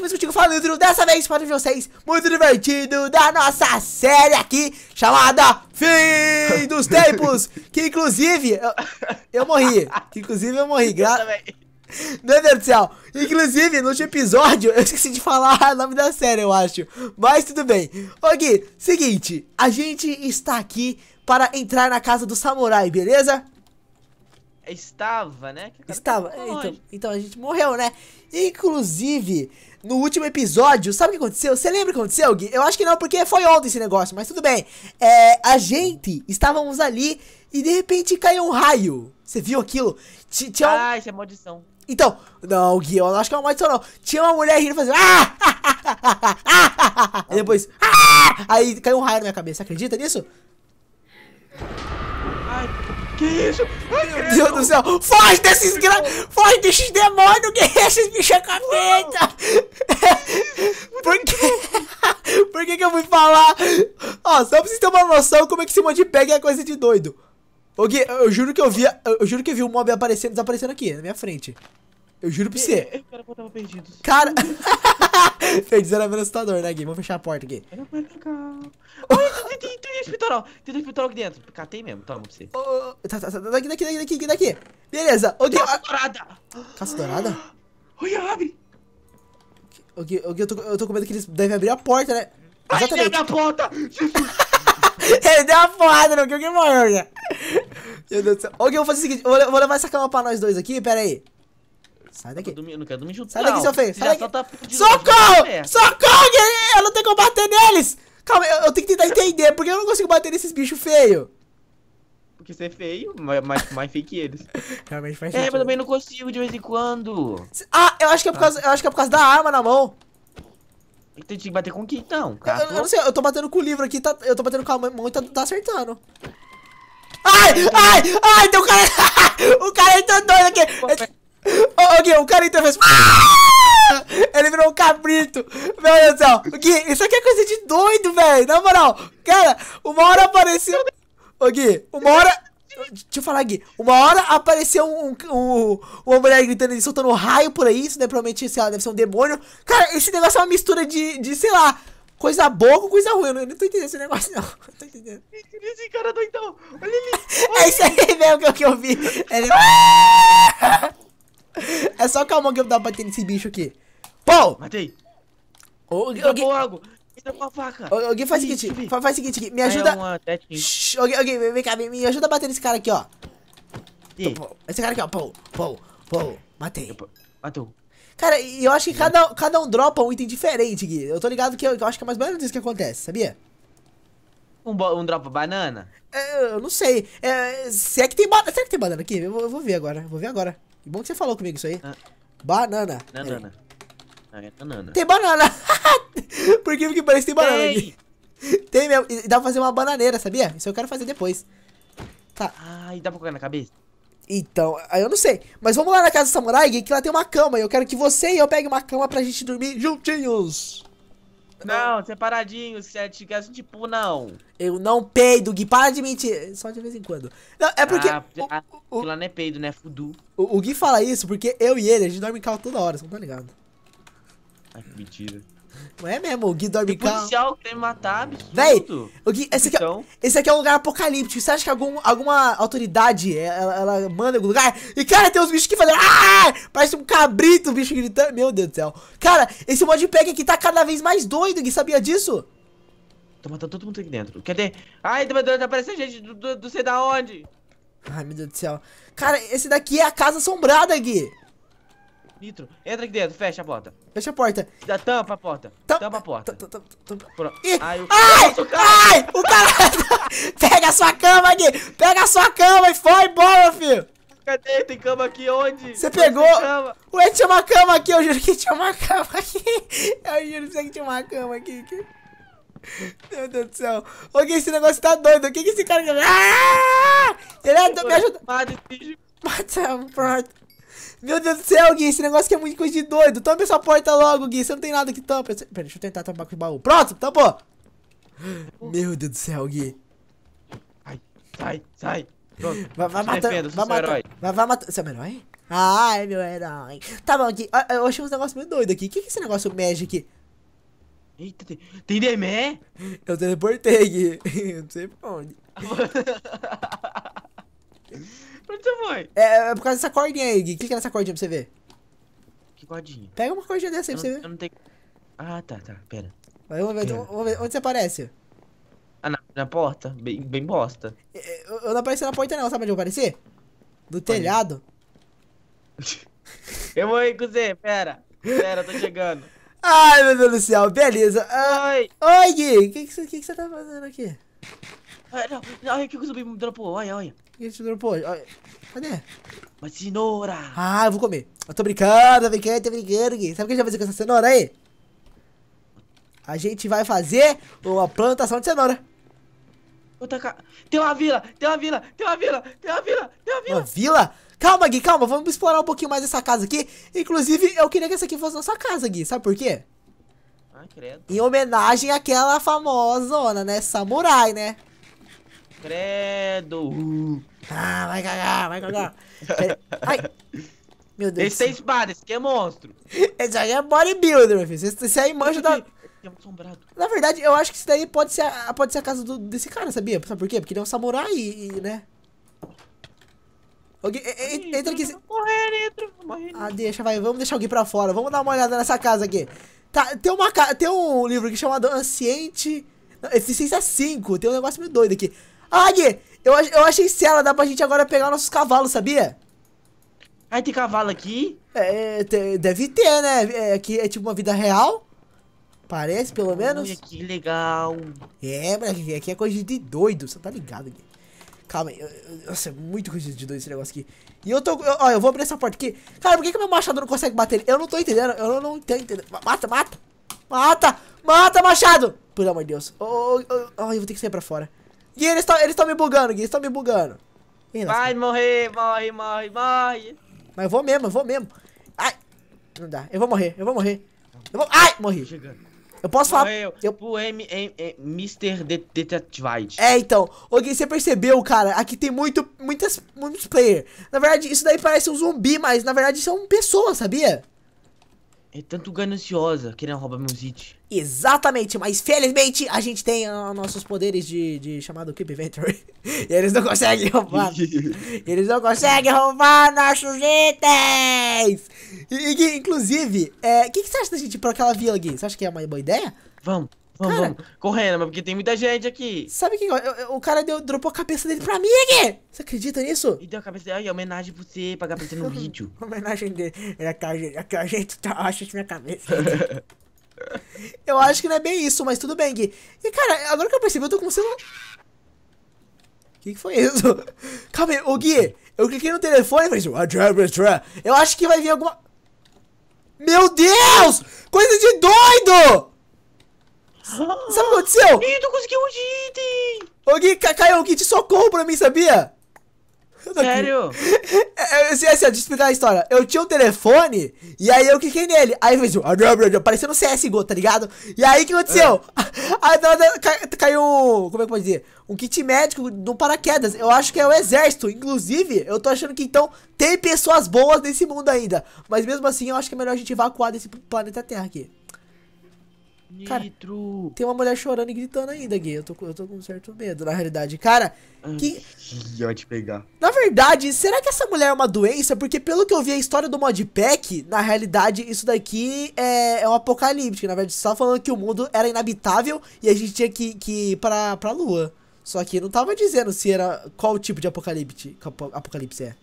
mais um contigo falando dessa vez para vocês muito divertido da nossa série aqui chamada Fim dos Tempos, que inclusive eu, eu morri, que inclusive eu morri, graças meu Deus do céu. Inclusive, no último episódio, eu esqueci de falar o nome da série, eu acho. Mas tudo bem. Ok. seguinte, a gente está aqui para entrar na casa do samurai, beleza? Estava, né? Estava. É, então, então a gente morreu, né? Inclusive, no último episódio, sabe o que aconteceu? Você lembra o que aconteceu, Gui? Eu acho que não, porque foi ontem esse negócio, mas tudo bem. É, a gente estávamos ali e de repente caiu um raio. Você viu aquilo? T tinha um... Ah, isso é maldição. Então, não, Gui, eu não acho que é uma maldição, não. Tinha uma mulher rindo fazendo. Ah! ah, ah, ah, ah, ah, ah, ah. ah" depois. Ah! Aí caiu um raio na minha cabeça, acredita nisso? que isso? Meu Deus do céu! Foge desses gra... Foge desses demônios, que esses bichos é capeta! Por que... Por que que eu fui falar? Ó, só pra vocês terem uma noção como é que Simon de pega é coisa de doido. Ô Gui, eu juro que eu vi, eu juro que eu vi o mob aparecendo, desaparecendo aqui, na minha frente. Eu juro pra você. cara, eu tava perdido. Cara. perdido era assustador, né, Gui? Vamos fechar a porta aqui. Era mais legal. Olha, tem dois peitoral. Tem dois peitoral aqui dentro. Catei mesmo, toma tá, pra você. Tá, tá, tá, tá, daqui, daqui, daqui, daqui, daqui. Beleza. O Caça dourada. Caça dourada? Olha, abre. O Gui, o Gui eu, tô, eu tô com medo que eles devem abrir a porta, né? Exatamente. abre a porta. Ele deu uma porrada no Gui, o Gui morreu, Meu Deus do céu. O Gui, eu vou fazer o seguinte. Eu vou, levar essa cama pra nós dois aqui, pera aí. Sai daqui. Eu não quero dormir junto. Sai daqui, seu feio. Sai daqui. Tá Socorro! Tá Socorro! Eu não tenho como bater neles! Calma, eu, eu tenho que tentar entender. Por que eu não consigo bater nesses bichos feios? Porque você é feio, mas mais feio que eles. Realmente faz sentido. É, mas também não consigo de vez em quando. Ah, eu acho que é por ah. causa, eu acho que é por causa da arma na mão. Então que bater com o que então? Eu, eu, não sei, eu tô batendo com o livro aqui, tá, eu tô batendo com a mão e tá, tá acertando. Ai, ai, ai, tem um cara. o cara é doido aqui. Ô, oh, Gui, o cara então fez. Ah! Ele virou um cabrito. Meu Deus do céu. Gui, isso aqui é coisa de doido, velho. Na moral, cara, uma hora apareceu. Ô, oh, Gui, uma hora. Deixa eu falar, Gui. Uma hora apareceu um, um, uma mulher gritando e soltando raio por aí. Isso, né? Provavelmente, sei lá, deve ser um demônio. Cara, esse negócio é uma mistura de, de sei lá, coisa boa com coisa ruim. Eu não, tô entendendo esse negócio, não. Não tô entendendo. Esse cara doidão. Olha ele. Olha é isso aí mesmo que eu, que eu vi. Ele... Ah! É só calma que eu dá pra bater nesse bicho aqui. Pô! Matei. Ô, alguém... Gui... água. Me uma faca. Ô, Gui, faz o seguinte. Subi. Faz o seguinte. Aqui. Me ajuda. É uma... Shhh, alguém, alguém, vem cá. Me, me ajuda a bater nesse cara aqui, ó. Então, esse cara aqui, ó. Pô, pô, pô. Matei. Matou. Cara, eu acho que cada, cada um dropa um item diferente, Gui. Eu tô ligado que eu, eu acho que é mais ou menos isso que acontece, sabia? Um, um drop banana? É, eu não sei. É, se é que tem banana. Será que tem banana aqui? Eu, eu, vou ver agora. Vou ver agora. Que bom que você falou comigo isso aí. Ah. Banana. Banana. Ah, é. banana. Tem banana. Por que, que parece que tem banana tem. aqui? Tem mesmo. E dá pra fazer uma bananeira, sabia? Isso eu quero fazer depois. Tá. Ah, e dá pra colocar na cabeça? Então, eu não sei. Mas vamos lá na casa do samurai, que lá tem uma cama. E eu quero que você e eu pegue uma cama pra gente dormir juntinhos. Não, não. separadinho, sete gases, tipo, não. Eu não peido, Gui, para de mentir. Só de vez em quando. Não, é porque. Ah, o, ah, o, lá não é peido, né? Fudu. O, o, Gui fala isso porque eu e ele, a gente dorme em cal toda hora, você não tá ligado? Ai, ah, que mentira. Não é mesmo? O Gui dorme calmo. policial querendo matar, Véi, o Gui, esse, aqui, é então... é, esse aqui é um lugar apocalíptico. Você acha que algum, alguma autoridade, é, ela, ela manda em algum lugar? E, cara, tem uns bichos que fazem... Ah! Parece um cabrito, o bicho gritando. Meu Deus do céu. Cara, esse modpack aqui tá cada vez mais doido, Gui. Sabia disso? Tá matando todo mundo aqui dentro. Quer ter? Ai, tá aparecendo gente do, do, do sei da onde. Ai, meu Deus do céu. Cara, esse daqui é a casa assombrada, Gui. Nitro, entra aqui dentro, fecha a porta. Fecha a porta. Da, tampa a porta. Tampa, tampa a porta. Tampa. Pronto. Ih. Ai, o... ai, ai, o cara... Pega a sua cama, aqui Pega a sua cama e foi embora, filho. Cadê? Tem cama aqui onde? Você pegou? Ué, tinha uma cama aqui, eu juro que tinha uma cama aqui. Eu juro que tinha uma cama aqui. Meu Deus do céu. Ô, que esse negócio tá doido. O que que esse cara... Ah! Ele é... Me ajuda. Mata, pronto. Meu Deus do céu, Gui, esse negócio aqui é muito coisa de doido. Tampa essa porta logo, Gui. Você não tem nada que tampa. Pera, deixa eu tentar tampar com o baú. Pronto, tampou. Meu Deus do céu, Gui. Ai, sai, sai. Pronto. Vai, vai matando, vai matar, Vai, vai Você é um herói? Ai, meu herói. Tá bom, Gui. Eu achei uns negócios meio doido aqui. O que, que é esse negócio Magic? Eita, tem, tem Demé? Eu teleportei, Gui. Eu não sei pra onde. muito, mãe. É, é por causa dessa cordinha aí, Gui. Clica nessa é cordinha pra você ver. Que cordinha? Pega uma cordinha dessa aí eu pra não, você ver. Eu não tenho... Ah, tá, tá. Pera. Vai, vamos ver, então, Pera. Vamos ver. Onde você aparece? Ah, na, na porta. Bem, bem bosta. É, é, eu, eu, não apareci na porta não. Sabe onde eu apareci? Do Pode. telhado. eu vou aí com você. Pera. Pera, tô chegando. Ai, meu Deus do céu. Beleza. Ah, Oi. Oi, Gui. O que, que, que, que você tá fazendo aqui? É, não, é olha o que o zumbi me dropou, olha, olha. O que ele te dropou? Olha. Cadê? Uma cenoura. Ah, eu vou comer. Eu tô brincando, tô brincando, tô brincando, Gui. Sabe o que a gente vai fazer com essa cenoura aí? A gente vai fazer uma plantação de cenoura. Tem uma vila, tem uma vila, tem uma vila, tem uma vila, tem uma vila. Uma vila? Calma, Gui, calma. Vamos explorar um pouquinho mais essa casa aqui. Inclusive, eu queria que essa aqui fosse nossa casa, Gui. Sabe por quê? Ah, credo. Em homenagem àquela famosa, né? Samurai, né? Credo. Ah, vai cagar, vai cagar. Ai. Meu Deus. Esse é espada, esse aqui é monstro. Esse aí é bodybuilder, meu filho. Esse, esse aí mancha da. assombrado. Na verdade, eu acho que isso daí pode ser a, pode ser a casa do, desse cara, sabia? Sabe por quê? Porque ele é um samurai e, e né? Alguém, Sim, entra aqui. Morrer, né? entra, morrer. Né? Ah, deixa, vai. Vamos deixar alguém pra fora. Vamos dar uma olhada nessa casa aqui. Tá, tem, uma, tem um livro aqui chamado Anciente. Eficiência é 5. Tem um negócio meio doido aqui. Ai, eu, eu achei cela, dá pra gente agora pegar nossos cavalos, sabia? Aí tem cavalo aqui? É, deve ter, né? É, aqui é tipo uma vida real. Parece, pelo menos. Olha, que legal. É, moleque, aqui é coisa de doido, você tá ligado, Calma aí, nossa, é muito coisa de doido esse negócio aqui. E eu tô, eu, ó, eu vou abrir essa porta aqui. Cara, por que que meu machado não consegue bater ele? Eu não tô entendendo, eu não tô entendendo. Mata, mata, mata, mata, machado! Pelo amor de Deus. Oh, oh, oh, eu vou ter que sair pra fora. Gui, eles estão eles tão me bugando, Gui, eles estão me bugando. Ih, Vai morrer, morre, morre, morre. Mas eu vou mesmo, eu vou mesmo. Ai, não dá. Eu vou morrer, eu vou morrer. Eu vou... Ai, morri. Eu posso Morreu. falar... Eu... O M, M, M, Mr. Detectivide. É, então. Ô, Gui, você percebeu, cara? Aqui tem muito, muitas, muitos players. Na verdade, isso daí parece um zumbi, mas na verdade são pessoas, sabia? É tanto gananciosa querendo roubar meu itens. Exatamente, mas felizmente a gente tem uh, nossos poderes de, de chamado Keep Inventory. e eles não conseguem roubar. eles não conseguem roubar nossos itens! E, e inclusive, é, o é, que, que você acha da gente ir pra aquela vila, Gui? Você acha que é uma boa ideia? Vamos. Vamos, cara, vamos. Correndo, mas porque tem muita gente aqui. Sabe o que o cara deu, dropou a cabeça dele pra mim aqui? Você acredita nisso? E deu a cabeça dele. Ai, homenagem pra você, pagar pra você no vídeo. homenagem dele. É a, que a gente tá, acha de minha cabeça. eu acho que não é bem isso, mas tudo bem, Gui. E, cara, agora que eu percebi, eu tô com o celular... O que, que foi isso? Calma aí, ô Gui, eu cliquei no telefone e falei assim, Eu acho que vai vir alguma... Meu Deus! Coisa de doido! Sabe o que aconteceu? Ih, não consegui um item! Ô, Gui, caiu um kit de socorro pra mim, sabia? Sério? É, assim, assim, deixa eu explicar a história. Eu tinha um telefone e aí eu cliquei nele. Aí fez um. Parecendo CSGO, tá ligado? E aí o que aconteceu? Ah. Aí caiu. Como é que pode dizer? Um kit médico no paraquedas. Eu acho que é o exército. Inclusive, eu tô achando que então tem pessoas boas nesse mundo ainda. Mas mesmo assim, eu acho que é melhor a gente evacuar desse planeta Terra aqui. Nitro. Cara, tem uma mulher chorando e gritando ainda, Gui. Eu tô, eu tô com um certo medo, na realidade. Cara, que. Vai te pegar. Na verdade, será que essa mulher é uma doença? Porque pelo que eu vi a história do modpack, na realidade, isso daqui é, é um apocalíptico. Na verdade, você tava falando que o mundo era inabitável e a gente tinha que, que ir pra, pra lua. Só que não tava dizendo se era. qual tipo de apocalipse, apocalipse é.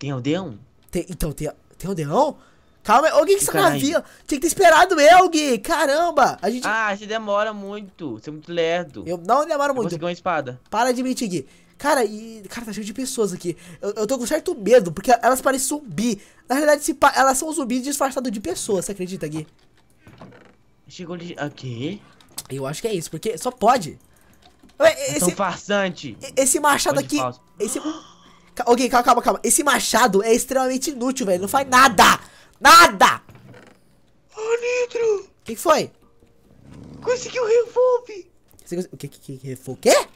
Tem aldeão? Tem, então, tem, tem aldeão? Calma alguém ô Gui, que sacanagem. Tinha que ter esperado eu, Gui. Caramba. A gente... Ah, você demora muito. Você é muito lerdo. Eu não demoro muito. Você ganhou uma espada. Para de mentir, Gui. Cara, e. Cara, tá cheio de pessoas aqui. Eu, eu tô com certo medo, porque elas parecem zumbi. Na realidade, se pa... elas são zumbis disfarçados de pessoas, você acredita, Gui? Chegou de. Aqui? Ah, eu acho que é isso, porque só pode. Esse, é tão farsante. Esse machado aqui. Esse. Ok, calma, calma, calma. Esse machado é extremamente inútil, velho. Não faz nada. Nada! Ô, oh, Nitro! O que, que, foi? Consegui o revolve! O que, que, que, foi? O quê?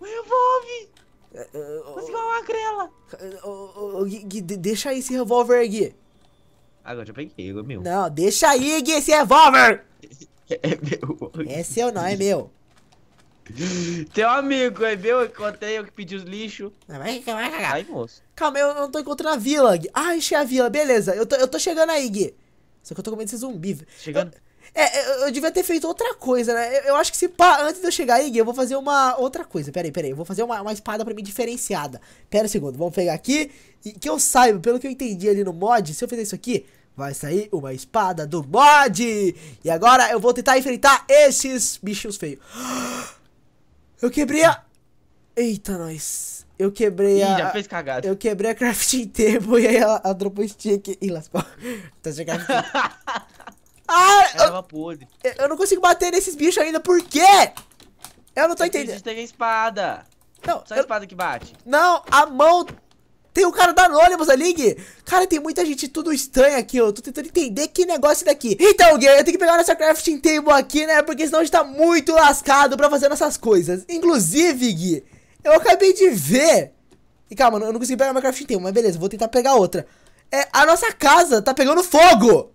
O revolve! É, é, Consegui uma grela! É, deixa aí esse revólver aqui. Agora eu peguei, é meu. Não, deixa aí, Gui, esse revólver! é meu. É seu não, é meu. Teu amigo é meu, eu encontrei, eu que pedi os lixos. Vai, vai cagar. moço. Calma, eu não tô encontrando a vila, Gui. Ah, achei a vila, beleza. Eu tô, eu tô chegando aí, Gui. Só que eu tô com medo de ser zumbi. Chegando? Eu... É, eu, eu, devia ter feito outra coisa, né? Eu, eu, acho que se pá, antes de eu chegar aí, Gui, eu vou fazer uma outra coisa. Pera aí, pera aí. Eu vou fazer uma, uma espada pra mim diferenciada. Pera um segundo, vamos pegar aqui. E que eu saiba, pelo que eu entendi ali no mod, se eu fizer isso aqui, vai sair uma espada do mod. E agora eu vou tentar enfrentar esses bichos feios. Eu quebrei a... Eita, nós. Eu quebrei Ih, a... já fez cagada. Eu quebrei a crafting table e aí ela, ela dropou stick. Ih, lascou. tá chegando Ah! eu... podre. Eu não consigo bater nesses bichos ainda, por quê? Eu não tô entendendo. A gente tem a espada. Não, Só eu... a espada que bate. Não, a mão tem um cara da Anonymous ali, Gui. Cara, tem muita gente tudo estranha aqui, Eu tô tentando entender que negócio daqui. Então, Gui, eu tenho que pegar nossa crafting table aqui, né? Porque senão a gente tá muito lascado pra fazer nossas coisas. Inclusive, Gui, eu acabei de ver... E calma, eu não consegui pegar minha crafting table, mas beleza, vou tentar pegar outra. É, a nossa casa tá pegando fogo!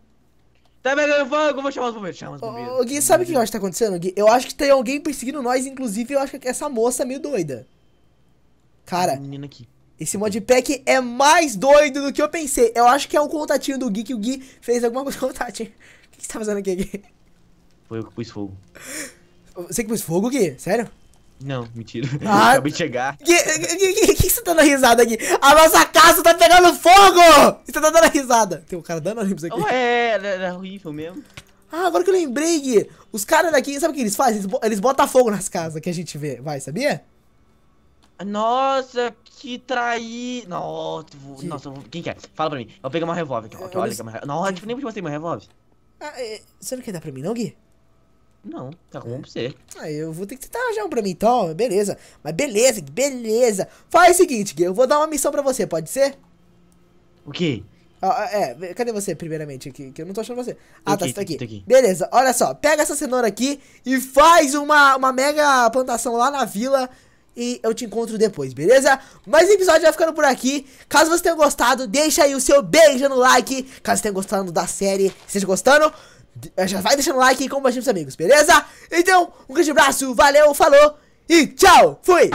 Tá pegando fogo, vou chamar os bombeiros. Chama os bombeiros. Ô, Gui, sabe o que eu acho que tá acontecendo, Gui? Eu acho que tem alguém perseguindo nós, inclusive eu acho que essa moça é meio doida. Cara. Menina aqui. Esse modpack é mais doido do que eu pensei. Eu acho que é um contatinho do Gui, que o Gui fez alguma coisa com o contatinho. O que, você tá fazendo aqui, Gui? Foi eu que pus fogo. Você que pôs fogo, Gui? Sério? Não, mentira. Ah, acabei de chegar. Gui, Gui, Gui, que você tá dando risada, aqui? A nossa casa tá pegando fogo! Você tá dando risada. Tem um cara dando risada aqui. é, era horrível mesmo. Ah, agora que eu lembrei, Gui. Os caras daqui, sabe o que eles fazem? Eles botam fogo nas casas que a gente vê. Vai, sabia? Nossa, que traí. Nossa, vou... Nossa, vou... quem quer? É? Fala pra mim. Eu pegar uma revólver aqui. Okay, olha Não, é tipo, nem vou te mostrar uma revólver. Ah, é... Você não quer dar pra mim, não, Gui? Não, tá com é. pra você. Ah, eu vou ter que tentar já um pra mim, então. Beleza. Mas beleza, Gui, beleza. Faz o seguinte, Gui. Eu vou dar uma missão pra você, pode ser? O quê? Ah, ah é, cadê você, primeiramente, aqui? Que eu não tô achando você. Ah, tá, aqui, tá, você tá aqui. aqui. Beleza, olha só. Pega essa cenoura aqui e faz uma, uma mega plantação lá na vila e eu te encontro depois, beleza? Mas o episódio vai ficando por aqui. Caso você tenha gostado, deixa aí o seu beijo no like. Caso tenha gostado da série, esteja gostando, eh, já vai deixando o like e compartilha com os amigos, beleza? Então, um grande abraço, valeu, falou e tchau, fui!